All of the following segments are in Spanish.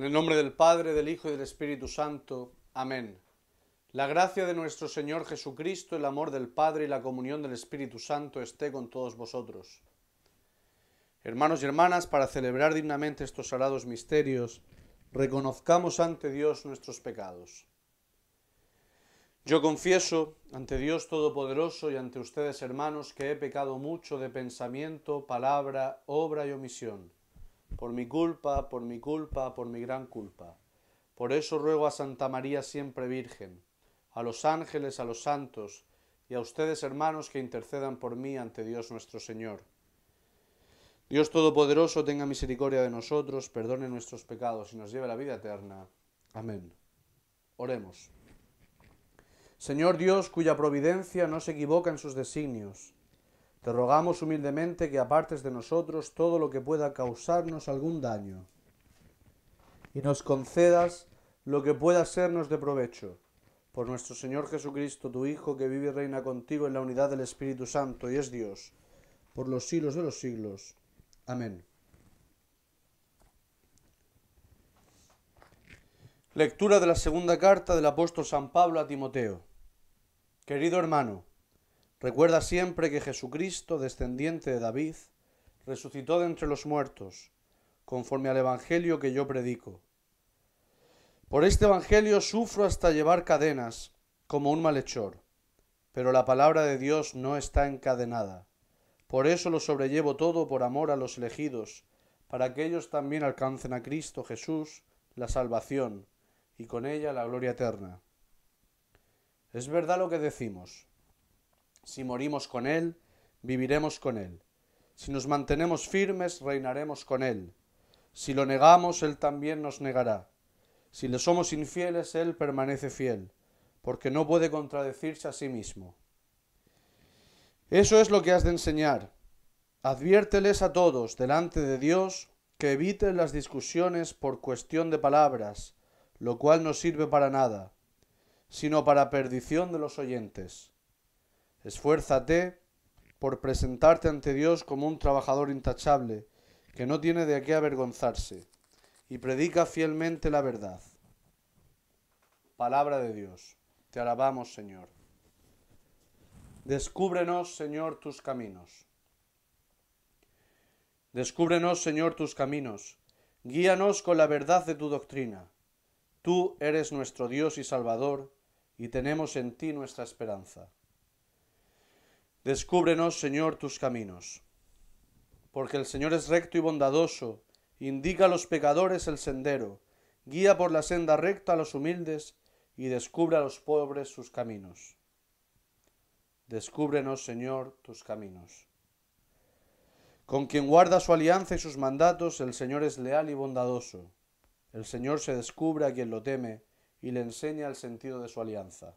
En el nombre del Padre, del Hijo y del Espíritu Santo. Amén. La gracia de nuestro Señor Jesucristo, el amor del Padre y la comunión del Espíritu Santo esté con todos vosotros. Hermanos y hermanas, para celebrar dignamente estos sagrados misterios, reconozcamos ante Dios nuestros pecados. Yo confieso ante Dios Todopoderoso y ante ustedes, hermanos, que he pecado mucho de pensamiento, palabra, obra y omisión por mi culpa, por mi culpa, por mi gran culpa. Por eso ruego a Santa María siempre Virgen, a los ángeles, a los santos, y a ustedes hermanos que intercedan por mí ante Dios nuestro Señor. Dios Todopoderoso tenga misericordia de nosotros, perdone nuestros pecados y nos lleve a la vida eterna. Amén. Oremos. Señor Dios, cuya providencia no se equivoca en sus designios, te rogamos humildemente que apartes de nosotros todo lo que pueda causarnos algún daño y nos concedas lo que pueda sernos de provecho. Por nuestro Señor Jesucristo, tu Hijo, que vive y reina contigo en la unidad del Espíritu Santo y es Dios, por los siglos de los siglos. Amén. Lectura de la segunda carta del apóstol San Pablo a Timoteo. Querido hermano, Recuerda siempre que Jesucristo, descendiente de David, resucitó de entre los muertos, conforme al Evangelio que yo predico. Por este Evangelio sufro hasta llevar cadenas, como un malhechor, pero la palabra de Dios no está encadenada. Por eso lo sobrellevo todo por amor a los elegidos, para que ellos también alcancen a Cristo Jesús la salvación, y con ella la gloria eterna. Es verdad lo que decimos. Si morimos con Él, viviremos con Él. Si nos mantenemos firmes, reinaremos con Él. Si lo negamos, Él también nos negará. Si le somos infieles, Él permanece fiel, porque no puede contradecirse a sí mismo. Eso es lo que has de enseñar. Adviérteles a todos, delante de Dios, que eviten las discusiones por cuestión de palabras, lo cual no sirve para nada, sino para perdición de los oyentes. Esfuérzate por presentarte ante Dios como un trabajador intachable, que no tiene de qué avergonzarse, y predica fielmente la verdad. Palabra de Dios. Te alabamos, Señor. Descúbrenos, Señor, tus caminos. Descúbrenos, Señor, tus caminos. Guíanos con la verdad de tu doctrina. Tú eres nuestro Dios y Salvador, y tenemos en ti nuestra esperanza. Descúbrenos, Señor, tus caminos. Porque el Señor es recto y bondadoso, indica a los pecadores el sendero, guía por la senda recta a los humildes y descubre a los pobres sus caminos. Descúbrenos, Señor, tus caminos. Con quien guarda su alianza y sus mandatos, el Señor es leal y bondadoso. El Señor se descubre a quien lo teme y le enseña el sentido de su alianza.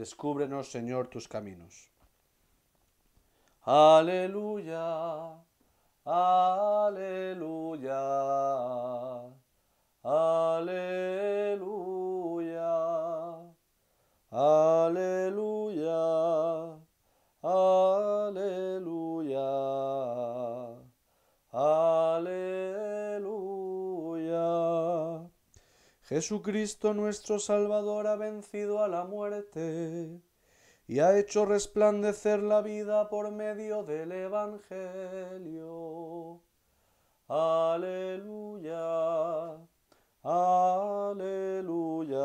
Descúbrenos, Señor, tus caminos. Aleluya, aleluya. Jesucristo nuestro Salvador ha vencido a la muerte y ha hecho resplandecer la vida por medio del Evangelio. Aleluya, aleluya,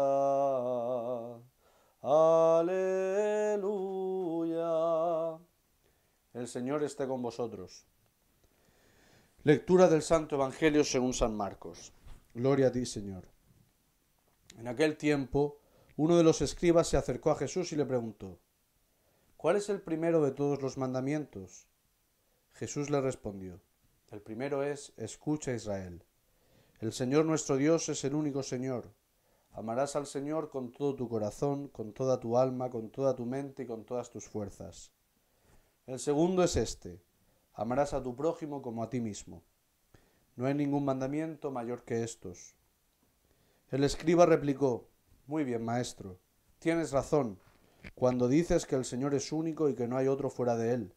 aleluya. El Señor esté con vosotros. Lectura del Santo Evangelio según San Marcos. Gloria a ti, Señor. En aquel tiempo, uno de los escribas se acercó a Jesús y le preguntó, ¿Cuál es el primero de todos los mandamientos? Jesús le respondió, El primero es, escucha Israel. El Señor nuestro Dios es el único Señor. Amarás al Señor con todo tu corazón, con toda tu alma, con toda tu mente y con todas tus fuerzas. El segundo es este, amarás a tu prójimo como a ti mismo. No hay ningún mandamiento mayor que estos. El escriba replicó, Muy bien, maestro, tienes razón cuando dices que el Señor es único y que no hay otro fuera de Él,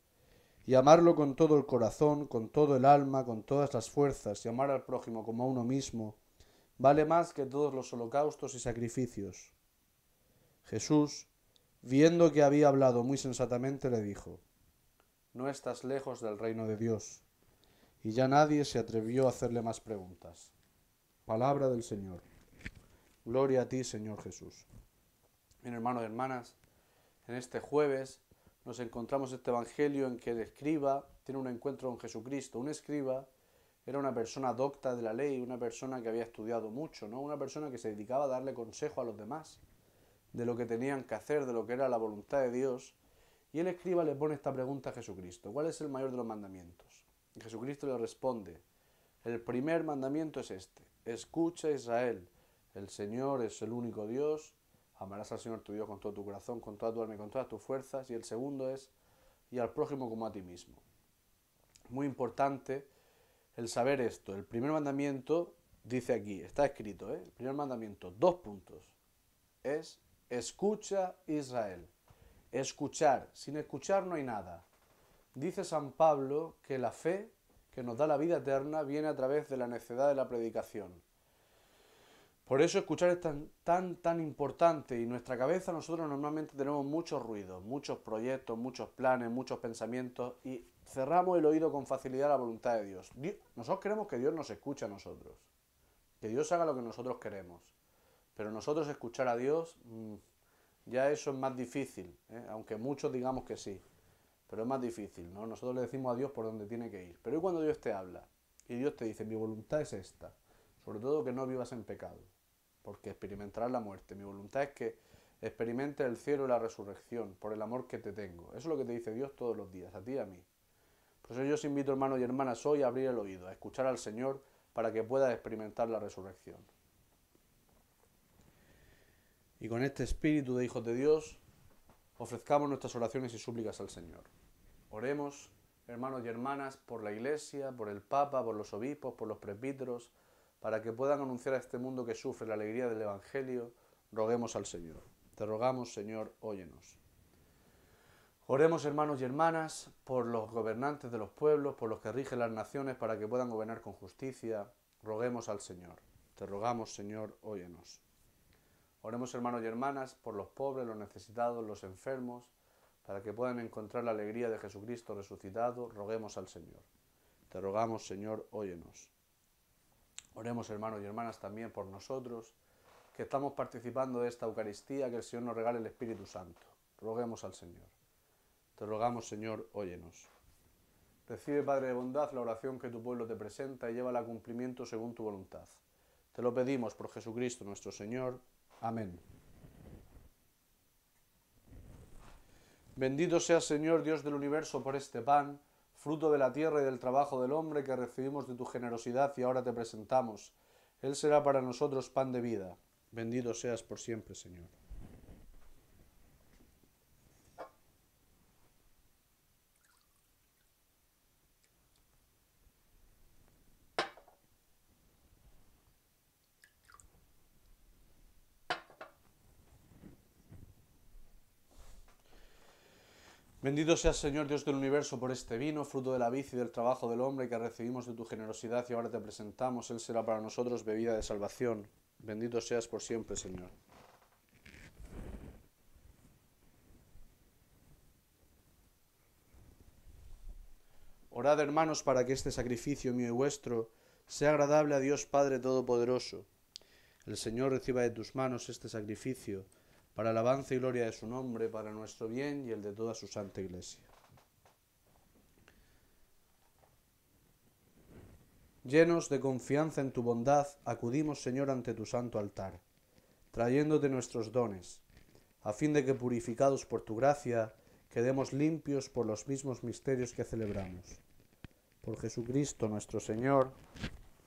y amarlo con todo el corazón, con todo el alma, con todas las fuerzas, y amar al prójimo como a uno mismo, vale más que todos los holocaustos y sacrificios. Jesús, viendo que había hablado muy sensatamente, le dijo, No estás lejos del reino de Dios. Y ya nadie se atrevió a hacerle más preguntas. Palabra del Señor. Gloria a ti, Señor Jesús. Bien, hermanos y hermanas, en este jueves nos encontramos este Evangelio en que el escriba tiene un encuentro con Jesucristo. Un escriba era una persona docta de la ley, una persona que había estudiado mucho, ¿no? una persona que se dedicaba a darle consejo a los demás de lo que tenían que hacer, de lo que era la voluntad de Dios. Y el escriba le pone esta pregunta a Jesucristo, ¿cuál es el mayor de los mandamientos? Y Jesucristo le responde, el primer mandamiento es este, escucha Israel, el Señor es el único Dios. Amarás al Señor tu Dios con todo tu corazón, con toda tu alma y con todas tus fuerzas. Y el segundo es, y al prójimo como a ti mismo. Muy importante el saber esto. El primer mandamiento dice aquí, está escrito, ¿eh? el primer mandamiento, dos puntos. Es, escucha Israel. Escuchar. Sin escuchar no hay nada. Dice San Pablo que la fe que nos da la vida eterna viene a través de la necedad de la predicación. Por eso escuchar es tan, tan, tan importante y nuestra cabeza nosotros normalmente tenemos muchos ruidos, muchos proyectos, muchos planes, muchos pensamientos y cerramos el oído con facilidad a la voluntad de Dios. Nosotros queremos que Dios nos escuche a nosotros, que Dios haga lo que nosotros queremos, pero nosotros escuchar a Dios mm, ya eso es más difícil, ¿eh? aunque muchos digamos que sí, pero es más difícil, ¿no? Nosotros le decimos a Dios por dónde tiene que ir, pero ¿y cuando Dios te habla y Dios te dice, mi voluntad es esta? Sobre todo que no vivas en pecado porque experimentarás la muerte. Mi voluntad es que experimente el cielo y la resurrección, por el amor que te tengo. Eso es lo que te dice Dios todos los días, a ti y a mí. Por eso yo os invito, hermanos y hermanas, hoy a abrir el oído, a escuchar al Señor para que puedas experimentar la resurrección. Y con este espíritu de hijos de Dios, ofrezcamos nuestras oraciones y súplicas al Señor. Oremos, hermanos y hermanas, por la Iglesia, por el Papa, por los obispos, por los presbíteros, para que puedan anunciar a este mundo que sufre la alegría del Evangelio, roguemos al Señor. Te rogamos, Señor, óyenos. Oremos, hermanos y hermanas, por los gobernantes de los pueblos, por los que rigen las naciones, para que puedan gobernar con justicia. Roguemos al Señor. Te rogamos, Señor, óyenos. Oremos, hermanos y hermanas, por los pobres, los necesitados, los enfermos, para que puedan encontrar la alegría de Jesucristo resucitado. Roguemos al Señor. Te rogamos, Señor, óyenos. Oremos hermanos y hermanas también por nosotros, que estamos participando de esta Eucaristía, que el Señor nos regale el Espíritu Santo. Roguemos al Señor. Te rogamos Señor, óyenos. Recibe, Padre de bondad, la oración que tu pueblo te presenta y llévala a cumplimiento según tu voluntad. Te lo pedimos por Jesucristo nuestro Señor. Amén. Bendito sea Señor Dios del universo por este pan fruto de la tierra y del trabajo del hombre que recibimos de tu generosidad y ahora te presentamos. Él será para nosotros pan de vida. Bendito seas por siempre, Señor. Bendito seas, Señor Dios del universo, por este vino, fruto de la vid y del trabajo del hombre que recibimos de tu generosidad y ahora te presentamos. Él será para nosotros bebida de salvación. Bendito seas por siempre, Señor. Orad, hermanos, para que este sacrificio mío y vuestro sea agradable a Dios Padre Todopoderoso. El Señor reciba de tus manos este sacrificio para alabanza y gloria de su nombre, para nuestro bien y el de toda su santa iglesia. Llenos de confianza en tu bondad, acudimos, Señor, ante tu santo altar, trayéndote nuestros dones, a fin de que, purificados por tu gracia, quedemos limpios por los mismos misterios que celebramos. Por Jesucristo nuestro Señor.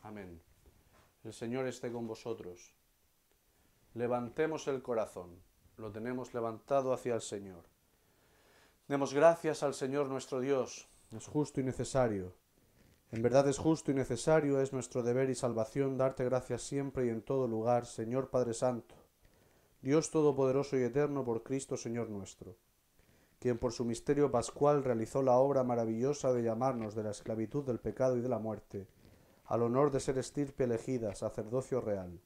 Amén. El Señor esté con vosotros. Levantemos el corazón lo tenemos levantado hacia el Señor. Demos gracias al Señor nuestro Dios. Es justo y necesario. En verdad es justo y necesario, es nuestro deber y salvación darte gracias siempre y en todo lugar, Señor Padre Santo, Dios Todopoderoso y Eterno por Cristo Señor nuestro, quien por su misterio pascual realizó la obra maravillosa de llamarnos de la esclavitud del pecado y de la muerte, al honor de ser estirpe elegida, sacerdocio real,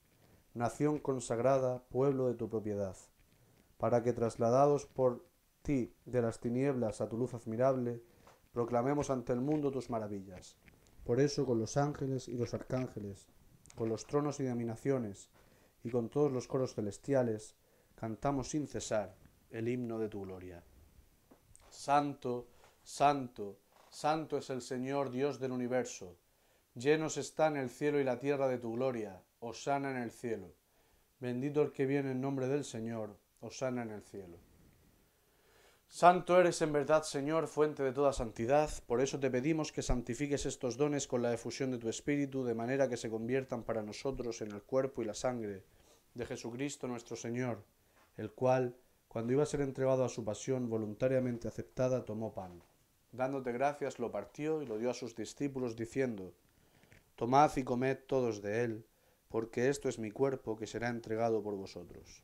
nación consagrada, pueblo de tu propiedad para que trasladados por ti de las tinieblas a tu luz admirable, proclamemos ante el mundo tus maravillas. Por eso con los ángeles y los arcángeles, con los tronos y dominaciones, y con todos los coros celestiales, cantamos sin cesar el himno de tu gloria. Santo, santo, santo es el Señor Dios del universo. Llenos están el cielo y la tierra de tu gloria. Osana en el cielo. Bendito el que viene en nombre del Señor sana en el cielo. Santo eres en verdad, Señor, fuente de toda santidad, por eso te pedimos que santifiques estos dones con la efusión de tu Espíritu, de manera que se conviertan para nosotros en el cuerpo y la sangre de Jesucristo nuestro Señor, el cual, cuando iba a ser entregado a su pasión voluntariamente aceptada, tomó pan. Dándote gracias, lo partió y lo dio a sus discípulos, diciendo, Tomad y comed todos de él, porque esto es mi cuerpo que será entregado por vosotros.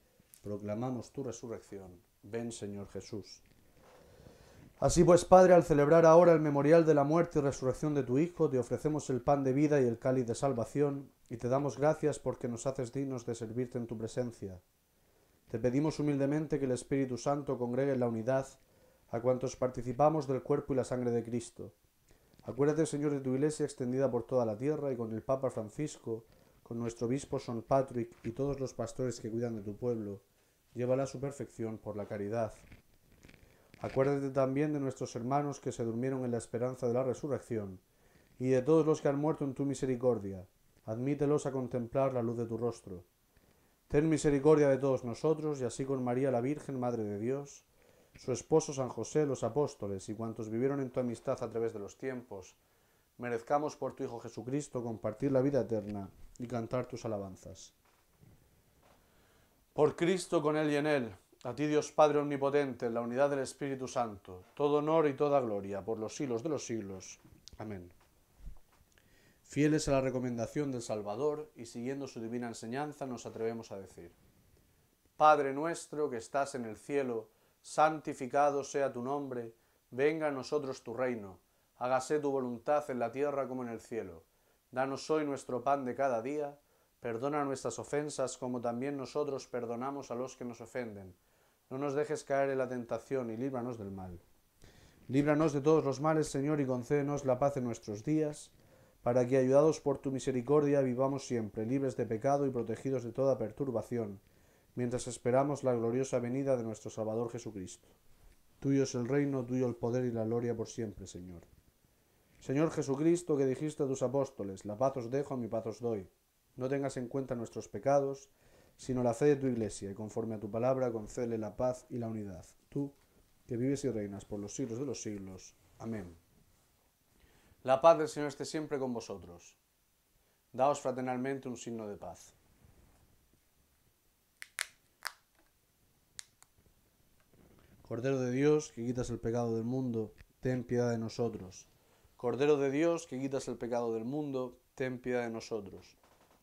proclamamos tu resurrección. Ven, Señor Jesús. Así pues, Padre, al celebrar ahora el memorial de la muerte y resurrección de tu Hijo, te ofrecemos el pan de vida y el cáliz de salvación, y te damos gracias porque nos haces dignos de servirte en tu presencia. Te pedimos humildemente que el Espíritu Santo congregue en la unidad a cuantos participamos del cuerpo y la sangre de Cristo. Acuérdate, Señor, de tu iglesia extendida por toda la tierra y con el Papa Francisco, con nuestro obispo San Patrick y todos los pastores que cuidan de tu pueblo llévala a su perfección por la caridad. Acuérdate también de nuestros hermanos que se durmieron en la esperanza de la resurrección, y de todos los que han muerto en tu misericordia. Admítelos a contemplar la luz de tu rostro. Ten misericordia de todos nosotros, y así con María la Virgen, Madre de Dios, su esposo San José, los apóstoles, y cuantos vivieron en tu amistad a través de los tiempos, merezcamos por tu Hijo Jesucristo compartir la vida eterna y cantar tus alabanzas. Por Cristo, con Él y en Él, a ti Dios Padre Omnipotente, en la unidad del Espíritu Santo, todo honor y toda gloria por los siglos de los siglos. Amén. Fieles a la recomendación del Salvador y siguiendo su divina enseñanza, nos atrevemos a decir, Padre nuestro que estás en el cielo, santificado sea tu nombre, venga a nosotros tu reino, hágase tu voluntad en la tierra como en el cielo. Danos hoy nuestro pan de cada día Perdona nuestras ofensas como también nosotros perdonamos a los que nos ofenden. No nos dejes caer en la tentación y líbranos del mal. Líbranos de todos los males, Señor, y concédenos la paz en nuestros días, para que, ayudados por tu misericordia, vivamos siempre, libres de pecado y protegidos de toda perturbación, mientras esperamos la gloriosa venida de nuestro Salvador Jesucristo. Tuyo es el reino, tuyo el poder y la gloria por siempre, Señor. Señor Jesucristo, que dijiste a tus apóstoles, la paz os dejo, mi paz os doy no tengas en cuenta nuestros pecados, sino la fe de tu iglesia, y conforme a tu palabra concele la paz y la unidad. Tú, que vives y reinas por los siglos de los siglos. Amén. La paz del Señor esté siempre con vosotros. Daos fraternalmente un signo de paz. Cordero de Dios, que quitas el pecado del mundo, ten piedad de nosotros. Cordero de Dios, que quitas el pecado del mundo, ten piedad de nosotros.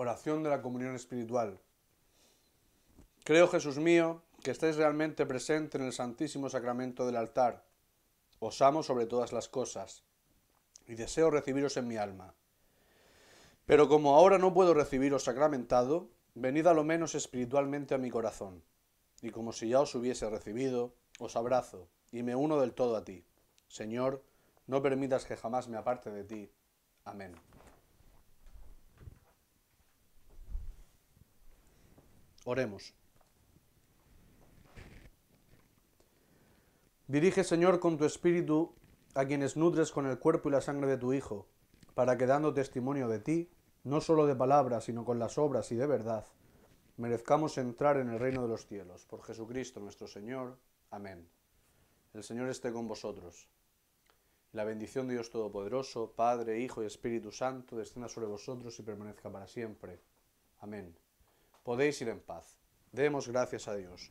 Oración de la comunión espiritual. Creo, Jesús mío, que estáis realmente presente en el Santísimo Sacramento del altar. Os amo sobre todas las cosas y deseo recibiros en mi alma. Pero como ahora no puedo recibiros sacramentado, venid a lo menos espiritualmente a mi corazón. Y como si ya os hubiese recibido, os abrazo y me uno del todo a ti. Señor, no permitas que jamás me aparte de ti. Amén. Oremos. Dirige, Señor, con tu espíritu a quienes nutres con el cuerpo y la sangre de tu Hijo, para que dando testimonio de ti, no solo de palabras, sino con las obras y de verdad, merezcamos entrar en el reino de los cielos. Por Jesucristo nuestro Señor. Amén. El Señor esté con vosotros. La bendición de Dios Todopoderoso, Padre, Hijo y Espíritu Santo, descienda sobre vosotros y permanezca para siempre. Amén podéis ir en paz. Demos gracias a Dios.